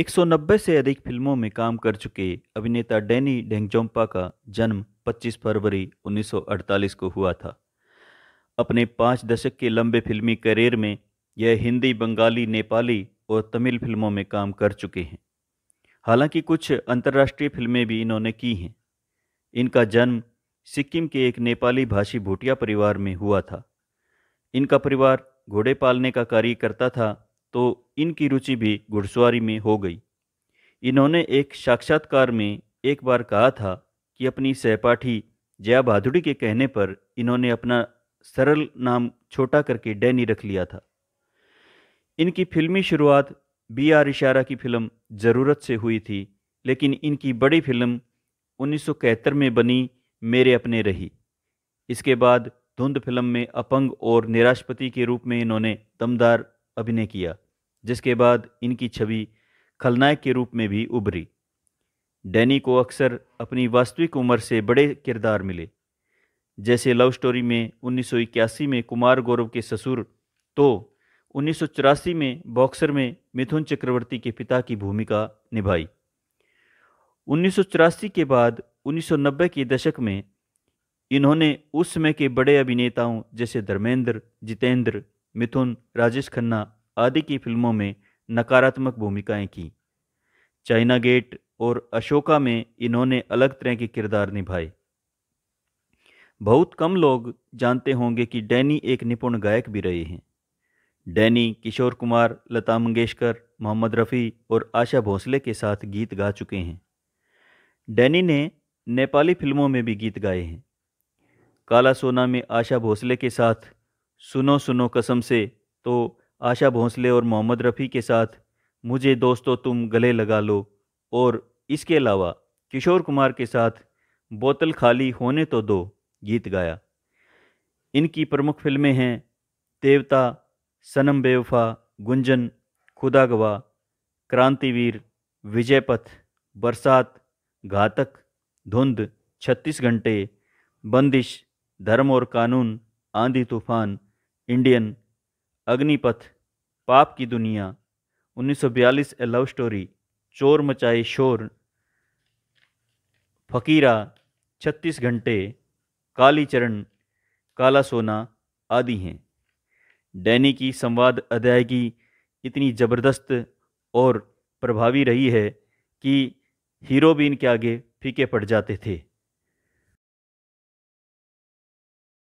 190 से अधिक फिल्मों में काम कर चुके अभिनेता डैनी डेंगजोम्पा का जन्म 25 फरवरी 1948 को हुआ था अपने पाँच दशक के लंबे फिल्मी करियर में यह हिंदी बंगाली नेपाली और तमिल फिल्मों में काम कर चुके हैं हालांकि कुछ अंतर्राष्ट्रीय फिल्में भी इन्होंने की हैं इनका जन्म सिक्किम के एक नेपाली भाषी भूटिया परिवार में हुआ था इनका परिवार घोड़े पालने का कार्य करता था तो इनकी रुचि भी घुड़सवारी में हो गई इन्होंने एक साक्षात्कार में एक बार कहा था कि अपनी सहपाठी जया भादुड़ी के कहने पर इन्होंने अपना सरल नाम छोटा करके डैनी रख लिया था इनकी फिल्मी शुरुआत बी आर इशारा की फिल्म ज़रूरत से हुई थी लेकिन इनकी बड़ी फिल्म उन्नीस में बनी मेरे अपने रही इसके बाद धुंध फिल्म में अपंग और निराशपति के रूप में इन्होंने दमदार अभिनय किया जिसके बाद इनकी छवि खलनायक के रूप में भी उभरी डैनी को अक्सर अपनी वास्तविक उम्र से बड़े किरदार मिले जैसे लव स्टोरी में उन्नीस में कुमार गौरव के ससुर तो उन्नीस में बॉक्सर में मिथुन चक्रवर्ती के पिता की भूमिका निभाई उन्नीस के बाद 1990 के दशक में इन्होंने उस समय के बड़े अभिनेताओं जैसे धर्मेंद्र जितेंद्र मिथुन राजेश खन्ना आदि की फिल्मों में नकारात्मक भूमिकाएं की चाइना गेट और अशोका में इन्होंने अलग तरह के किरदार निभाए बहुत कम लोग जानते होंगे कि डैनी एक निपुण गायक भी रहे हैं डैनी किशोर कुमार लता मंगेशकर मोहम्मद रफ़ी और आशा भोसले के साथ गीत गा चुके हैं डैनी ने नेपाली फिल्मों में भी गीत गाए हैं काला सोना में आशा भोसले के साथ सुनो सुनो कसम से तो आशा भोंसले और मोहम्मद रफ़ी के साथ मुझे दोस्तों तुम गले लगा लो और इसके अलावा किशोर कुमार के साथ बोतल खाली होने तो दो गीत गाया इनकी प्रमुख फिल्में हैं देवता सनम बेवफा गुंजन खुदा गवा क्रांतिवीर विजयपथ बरसात घातक धुंध छत्तीस घंटे बंदिश धर्म और कानून आंधी तूफान इंडियन अग्निपथ पाप की दुनिया 1942 ए लव स्टोरी चोर मचाए शोर फकीरा 36 घंटे काली चरण काला सोना आदि हैं डैनी की संवाद अदायगी इतनी ज़बरदस्त और प्रभावी रही है कि हीरो भी इनके आगे फीके पड़ जाते थे